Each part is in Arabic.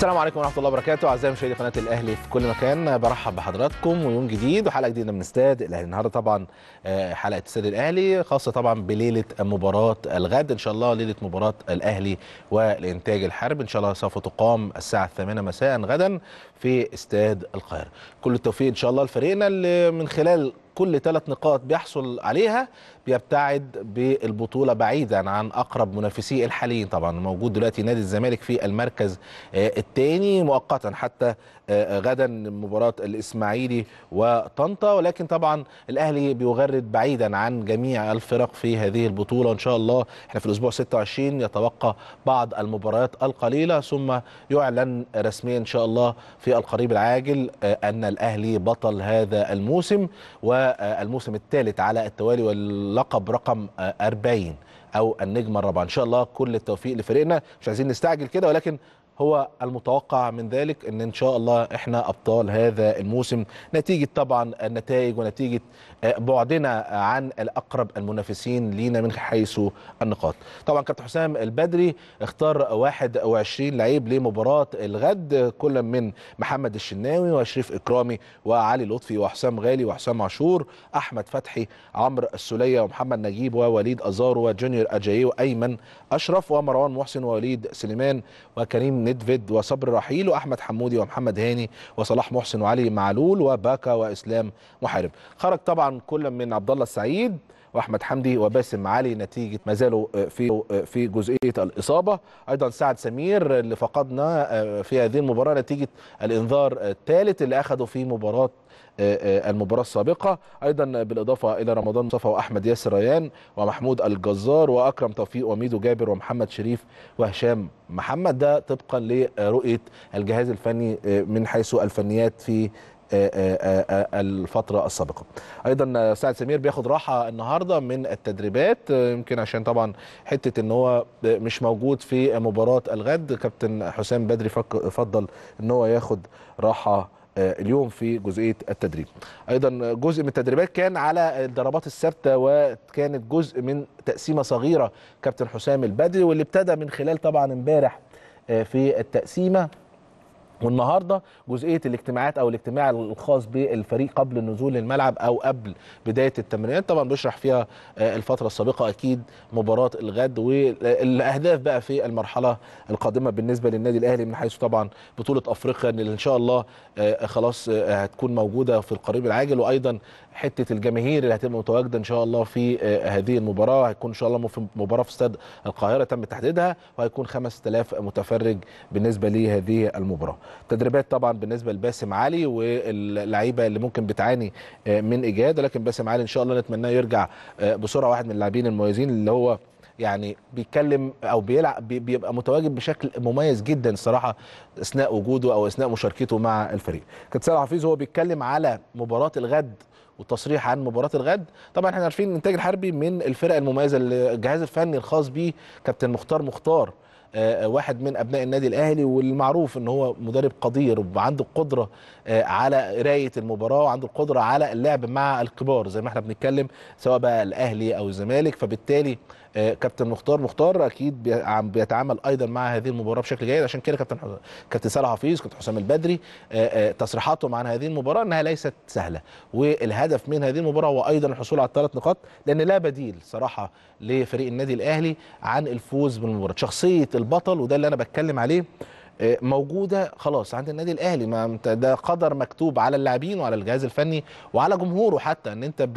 السلام عليكم ورحمه الله وبركاته اعزائي مشاهدي قناه الاهلي في كل مكان برحب بحضراتكم ويوم جديد وحلقه جديده من استاد الاهلي النهارده طبعا آه، حلقه استاد الاهلي خاصه طبعا بليله مباراه الغد ان شاء الله ليله مباراه الاهلي والانتاج الحرب ان شاء الله سوف تقام الساعه 8 مساء غدا في استاد القاهره كل التوفيق ان شاء الله لفريقنا اللي من خلال كل ثلاث نقاط بيحصل عليها بيبتعد بالبطوله بعيدا عن اقرب منافسيه الحاليين طبعا موجود دلوقتي نادي الزمالك في المركز آه، الثاني مؤقتا حتى آه، غدا مباراه الاسماعيلي وطنطا ولكن طبعا الاهلي بيغرد بعيدا عن جميع الفرق في هذه البطوله ان شاء الله احنا في الاسبوع 26 يتوقع بعض المباريات القليله ثم يعلن رسميا ان شاء الله في القريب العاجل آه، ان الاهلي بطل هذا الموسم و آه، الموسم الثالث على التوالي واللقب رقم 40 آه، او النجم الرابع ان شاء الله كل التوفيق لفريقنا مش عايزين نستعجل كده ولكن هو المتوقع من ذلك ان ان شاء الله احنا ابطال هذا الموسم نتيجه طبعا النتائج ونتيجه آه، بعدنا عن الاقرب المنافسين لينا من حيث النقاط طبعا كابتن حسام البدري اختار 21 لعيب لمباراه الغد كل من محمد الشناوي وشريف اكرامي وعلي لطفي وحسام غالي وحسام عاشور احمد فتحي عمرو السوليه ومحمد نجيب ووليد ازارو وجونيور اجاي وايمن اشرف ومروان محسن ووليد سليمان وكريم ندفيد وصبر رحيل واحمد حمودي ومحمد هاني وصلاح محسن وعلي معلول وباكا واسلام محارب خرج طبعا كل من عبد الله السعيد واحمد حمدي وباسم علي نتيجه ما زالوا آه، في آه، في جزئيه الاصابه ايضا سعد سمير اللي فقدنا آه، في هذه المباراه نتيجه الانذار الثالث اللي اخذه في مباراه المباراه السابقه ايضا بالاضافه الى رمضان مصطفى واحمد ياسر ريان ومحمود الجزار واكرم توفيق وميدو جابر ومحمد شريف وهشام محمد ده طبقا لرؤيه الجهاز الفني من حيث الفنيات في آه، آه، آه، الفتره السابقه ايضا سعد سمير بياخد راحه النهارده من التدريبات يمكن عشان طبعا حته ان هو مش موجود في مباراه الغد كابتن حسام بدري فضل ان هو ياخد راحه اليوم في جزئيه التدريب. ايضا جزء من التدريبات كان على الضربات الثابته وكانت جزء من تقسيمه صغيره كابتن حسام البدري واللي ابتدى من خلال طبعا امبارح في التقسيمه والنهارده جزئيه الاجتماعات او الاجتماع الخاص بالفريق قبل النزول للملعب او قبل بدايه التمرينات طبعا بيشرح فيها آه، الفتره السابقه اكيد مباراه الغد والاهداف بقى في المرحله القادمه بالنسبه للنادي الاهلي من حيث طبعا بطوله افريقيا اللي ان شاء الله آه، خلاص آه، هتكون موجوده في القريب العاجل وايضا حته الجماهير اللي هتبقى متواجده ان شاء الله في هذه المباراه هيكون ان شاء الله في مباراه في استاد القاهره تم تحديدها وهيكون 5000 متفرج بالنسبه لهذه المباراه تدريبات طبعا بالنسبه لباسم علي واللعيبه اللي ممكن بتعاني آه، من اجهاد لكن باسم علي ان شاء الله نتمناه يرجع آه، بسرعه واحد من اللاعبين المميزين اللي هو يعني بيتكلم او بيلعب بيبقى متواجد بشكل مميز جدا الصراحه اثناء وجوده او اثناء مشاركته مع الفريق. كابتن سيد حفيظ هو بيتكلم على مباراه الغد وتصريح عن مباراه الغد طبعا احنا عارفين الانتاج الحربي من الفرق المميزه اللي الجهاز الفني الخاص بيه كابتن مختار مختار آه، آه، واحد من ابناء النادي الاهلي والمعروف ان هو مدرب قدير وعنده القدره آه، على قرايه المباراه وعنده القدره على اللعب مع الكبار زي ما احنا بنتكلم سواء بقى الاهلي او الزمالك فبالتالي كابتن مختار مختار اكيد بيتعامل ايضا مع هذه المباراه بشكل جيد عشان كده كابتن كابتن صالح حفيظ كابتن حسام البدري تصريحاتهم عن هذه المباراه انها ليست سهله والهدف من هذه المباراه هو ايضا الحصول على الثلاث نقاط لان لا بديل صراحه لفريق النادي الاهلي عن الفوز بالمباراه شخصيه البطل وده اللي انا بتكلم عليه آه، موجوده خلاص عند النادي الاهلي ما انت ده قدر مكتوب على اللاعبين وعلى الجهاز الفني وعلى جمهوره حتى ان انت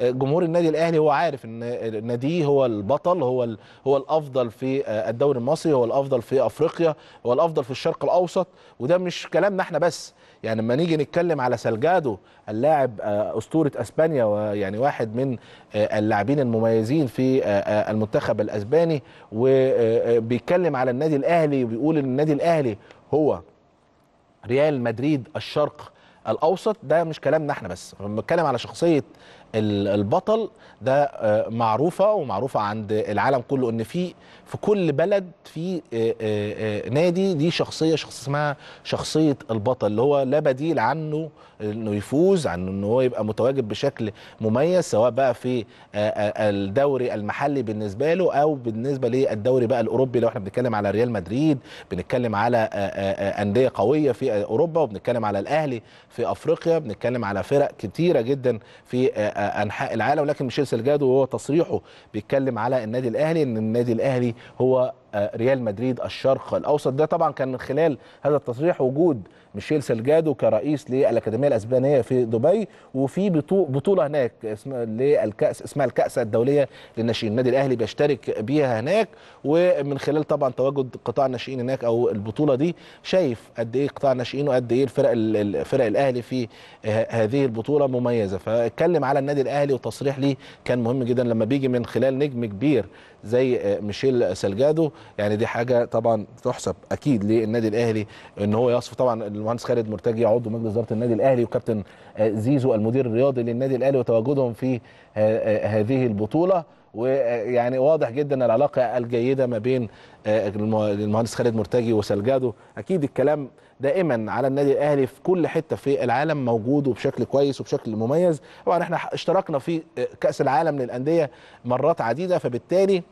آه، جمهور النادي الاهلي هو عارف ان ناديه هو البطل هو هو الافضل في آه، الدوري المصري هو الافضل في افريقيا هو الافضل في الشرق الاوسط وده مش كلامنا احنا بس يعني لما نيجي نتكلم على سالجادو اللاعب اسطوره اسبانيا ويعني واحد من اللاعبين المميزين في المنتخب الاسباني وبيتكلم على النادي الاهلي وبيقول ان النادي الاهلي الاهلي هو ريال مدريد الشرق الاوسط ده مش كلامنا احنا بس بنتكلم على شخصيه البطل ده آه، معروفه ومعروفه عند العالم كله ان في في كل بلد في آه، آه، نادي دي شخصيه شخص اسمها شخصيه البطل اللي هو لا بديل عنه انه يفوز عن ان هو يبقى متواجد بشكل مميز سواء بقى في الدوري المحلي بالنسبه له او بالنسبه للدوري بقى الاوروبي لو احنا بنتكلم على ريال مدريد بنتكلم على انديه قويه في اوروبا وبنتكلم على الاهلي في افريقيا بنتكلم على فرق كتيره جدا في آه، انحاء العالم ولكن ميشيل سلجادو وهو تصريحه بيتكلم على النادي الاهلي ان النادي الاهلي هو ريال مدريد الشرق الاوسط ده طبعا كان من خلال هذا التصريح وجود ميشيل سلجادو كرئيس للاكاديميه الاسبانيه في دبي وفي بطوله هناك اسمها للكاس اسمها الكاس الدوليه للناشئين النادي الاهلي بيشترك بيها هناك ومن خلال طبعا تواجد قطاع الناشئين هناك او البطوله دي شايف قد ايه قطاع الناشئين وقد ايه الفرق الفرق الاهلي في هذه البطوله مميزه فاتكلم على النادي الاهلي وتصريح ليه كان مهم جدا لما بيجي من خلال نجم كبير زي آه، ميشيل سلجادو يعني دي حاجه طبعا تحسب اكيد للنادي الاهلي ان هو يصف طبعا المهندس خالد مرتجي عضو مجلس اداره النادي الاهلي وكابتن آه، زيزو المدير الرياضي للنادي الاهلي وتواجدهم في آه، هذه البطوله ويعني واضح جدا العلاقه الجيده ما بين آه، المهندس خالد مرتجي وسلجادو اكيد الكلام دائما على النادي الاهلي في كل حته في العالم موجود وبشكل كويس وبشكل مميز طبعا احنا اشتركنا في آه، كاس العالم للانديه مرات عديده فبالتالي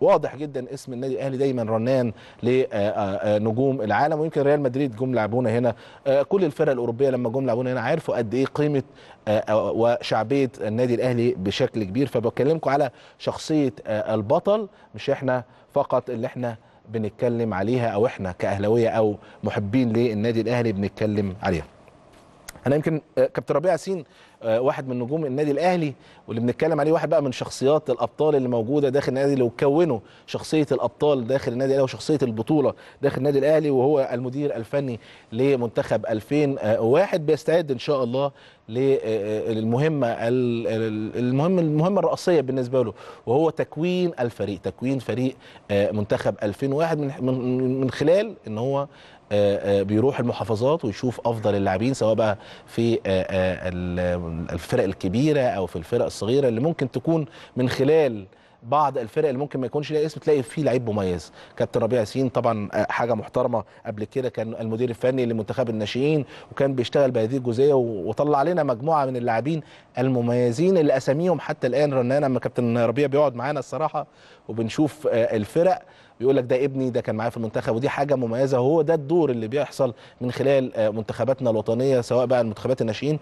واضح جدا اسم النادي الاهلي دايما رنان لنجوم العالم ويمكن ريال مدريد جم لعبونا هنا آه، كل الفرق الاوروبيه لما جم لعبونا هنا عرفوا قد ايه قيمه آه، آه، وشعبيه النادي الاهلي بشكل كبير فبكلمكم على شخصيه البطل مش احنا فقط اللي احنا بنتكلم عليها او احنا كاهلاويه او محبين للنادي الاهلي بنتكلم عليها انا يمكن آه، كابتن ربيع ياسين آه، واحد من نجوم النادي الاهلي واللي بنتكلم عليه واحد بقى من شخصيات الابطال اللي موجوده داخل النادي اللي كونوا شخصيه الابطال داخل النادي الاهلي وشخصيه البطوله داخل النادي الاهلي وهو المدير الفني لمنتخب 2001 بيستعد ان شاء الله آه، للمهمه المهم المهمه الرئيسيه بالنسبه له وهو تكوين الفريق تكوين فريق منتخب 2001 من خلال ان هو آه، آه، بيروح المحافظات ويشوف افضل اللاعبين سواء بقى في آه، الفرق الكبيره او في الفرق الصغيره اللي ممكن تكون من خلال بعض الفرق اللي ممكن ما يكونش ليها اسم تلاقي فيه لعيب مميز كابتن ربيع ياسين طبعا آه، حاجه محترمه قبل كده كان المدير الفني لمنتخب الناشئين وكان بيشتغل بهذه الجزئيه وطلع لنا مجموعه من اللاعبين المميزين اللي اساميهم حتى الان رنانه لما كابتن ربيع بيقعد معانا الصراحه وبنشوف آه، الفرق بيقول لك ده ابني ده كان معايا في المنتخب ودي حاجه مميزه وهو ده الدور اللي بيحصل من خلال آه، منتخباتنا الوطنيه سواء بقى المنتخبات الناشئين